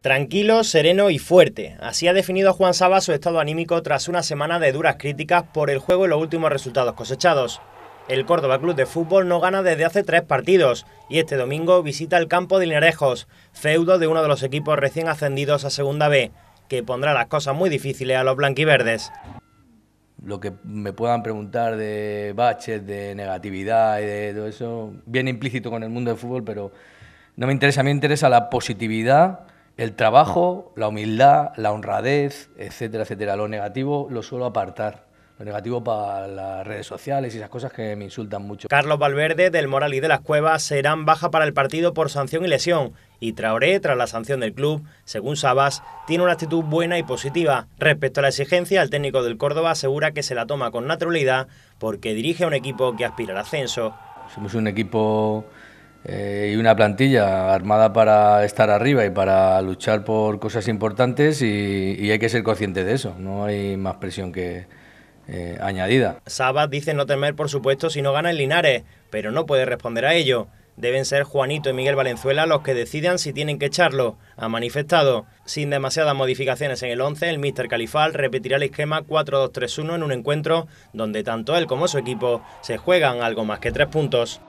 Tranquilo, sereno y fuerte. Así ha definido Juan Saba su estado anímico tras una semana de duras críticas por el juego y los últimos resultados cosechados. El Córdoba Club de Fútbol no gana desde hace tres partidos y este domingo visita el campo de Linarejos... feudo de uno de los equipos recién ascendidos a Segunda B, que pondrá las cosas muy difíciles a los blanquiverdes. Lo que me puedan preguntar de baches, de negatividad y de todo eso, viene implícito con el mundo del fútbol, pero no me interesa. A mí me interesa la positividad el trabajo, la humildad, la honradez, etcétera, etcétera. Lo negativo lo suelo apartar. Lo negativo para las redes sociales y esas cosas que me insultan mucho. Carlos Valverde, del Moral y de las Cuevas, serán baja para el partido por sanción y lesión. Y Traoré, tras la sanción del club, según Sabas, tiene una actitud buena y positiva. Respecto a la exigencia, el técnico del Córdoba asegura que se la toma con naturalidad porque dirige a un equipo que aspira al ascenso. Somos un equipo eh, y una plantilla armada para estar arriba y para luchar por cosas importantes y, hay que ser consciente de eso, no hay más presión que eh, añadida. Sabas dice no temer, por supuesto, si no gana en Linares, pero no puede responder a ello. Deben ser Juanito y Miguel Valenzuela los que decidan si tienen que echarlo, ha manifestado. Sin demasiadas modificaciones en el 11, el Mister Califal repetirá el esquema 4-2-3-1 en un encuentro donde tanto él como su equipo se juegan algo más que tres puntos.